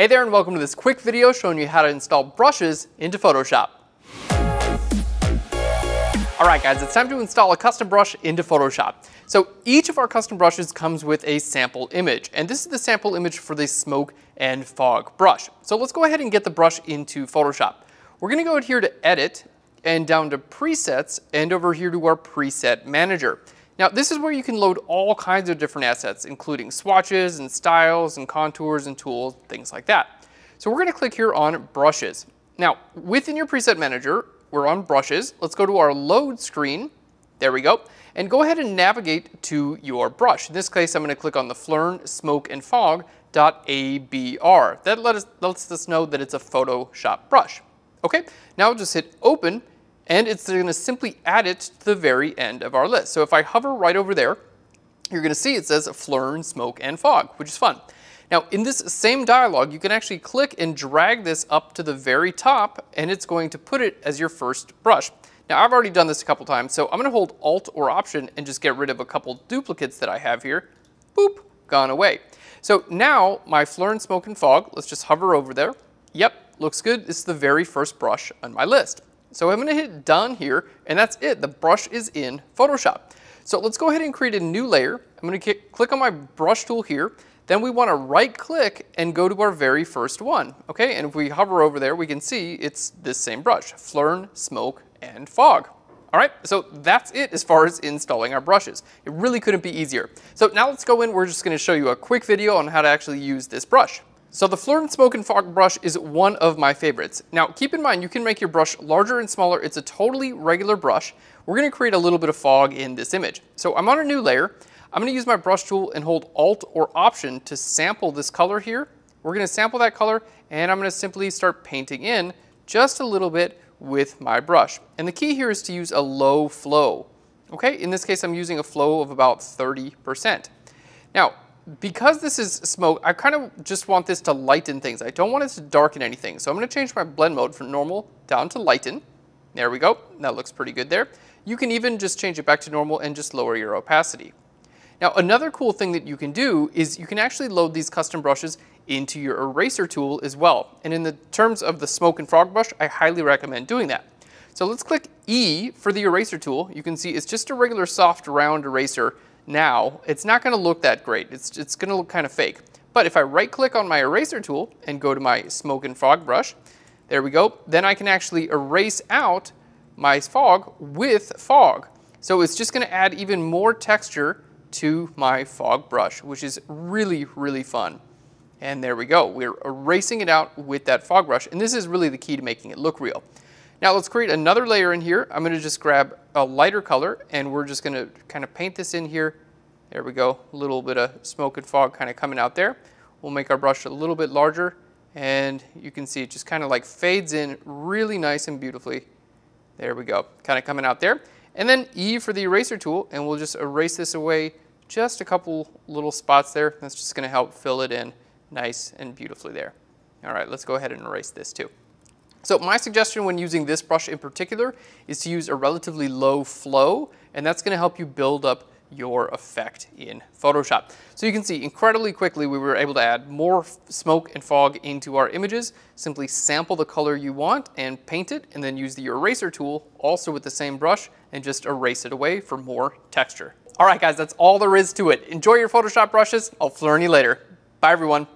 Hey there and welcome to this quick video showing you how to install brushes into Photoshop. Alright guys, it's time to install a custom brush into Photoshop. So each of our custom brushes comes with a sample image, and this is the sample image for the smoke and fog brush. So let's go ahead and get the brush into Photoshop. We're gonna go here to Edit, and down to Presets, and over here to our Preset Manager. Now this is where you can load all kinds of different assets, including swatches and styles and contours and tools, things like that. So we're gonna click here on brushes. Now within your preset manager, we're on brushes. Let's go to our load screen. There we go. And go ahead and navigate to your brush. In this case, I'm gonna click on the Flern Smoke and Fog .abr. That let us, lets us know that it's a Photoshop brush. Okay, now just hit open and it's gonna simply add it to the very end of our list. So if I hover right over there, you're gonna see it says Flurn, Smoke, and Fog, which is fun. Now in this same dialog, you can actually click and drag this up to the very top and it's going to put it as your first brush. Now I've already done this a couple times, so I'm gonna hold Alt or Option and just get rid of a couple duplicates that I have here. Boop, gone away. So now my Flurn, Smoke, and Fog, let's just hover over there. Yep, looks good. This is the very first brush on my list. So I'm gonna hit done here, and that's it. The brush is in Photoshop. So let's go ahead and create a new layer. I'm gonna click on my brush tool here. Then we wanna right click and go to our very first one, okay? And if we hover over there, we can see it's this same brush, Flurn, Smoke, and Fog. All right, so that's it as far as installing our brushes. It really couldn't be easier. So now let's go in, we're just gonna show you a quick video on how to actually use this brush. So the Florent Smoke and Fog brush is one of my favorites. Now keep in mind, you can make your brush larger and smaller. It's a totally regular brush. We're gonna create a little bit of fog in this image. So I'm on a new layer. I'm gonna use my brush tool and hold Alt or Option to sample this color here. We're gonna sample that color and I'm gonna simply start painting in just a little bit with my brush. And the key here is to use a low flow. Okay, in this case, I'm using a flow of about 30%. Now, because this is smoke, I kind of just want this to lighten things. I don't want it to darken anything. So I'm going to change my blend mode from normal down to lighten. There we go. That looks pretty good there. You can even just change it back to normal and just lower your opacity. Now another cool thing that you can do is you can actually load these custom brushes into your eraser tool as well. And in the terms of the smoke and frog brush, I highly recommend doing that. So let's click E for the eraser tool. You can see it's just a regular soft round eraser now, it's not gonna look that great. It's, it's gonna look kind of fake. But if I right click on my eraser tool and go to my smoke and fog brush, there we go, then I can actually erase out my fog with fog. So it's just gonna add even more texture to my fog brush, which is really, really fun. And there we go, we're erasing it out with that fog brush. And this is really the key to making it look real. Now let's create another layer in here. I'm going to just grab a lighter color and we're just going to kind of paint this in here. There we go, a little bit of smoke and fog kind of coming out there. We'll make our brush a little bit larger and you can see it just kind of like fades in really nice and beautifully. There we go, kind of coming out there. And then E for the eraser tool and we'll just erase this away just a couple little spots there. That's just going to help fill it in nice and beautifully there. All right, let's go ahead and erase this too. So my suggestion when using this brush in particular is to use a relatively low flow, and that's gonna help you build up your effect in Photoshop. So you can see incredibly quickly we were able to add more smoke and fog into our images. Simply sample the color you want and paint it and then use the eraser tool also with the same brush and just erase it away for more texture. All right guys, that's all there is to it. Enjoy your Photoshop brushes. I'll learn you later. Bye everyone.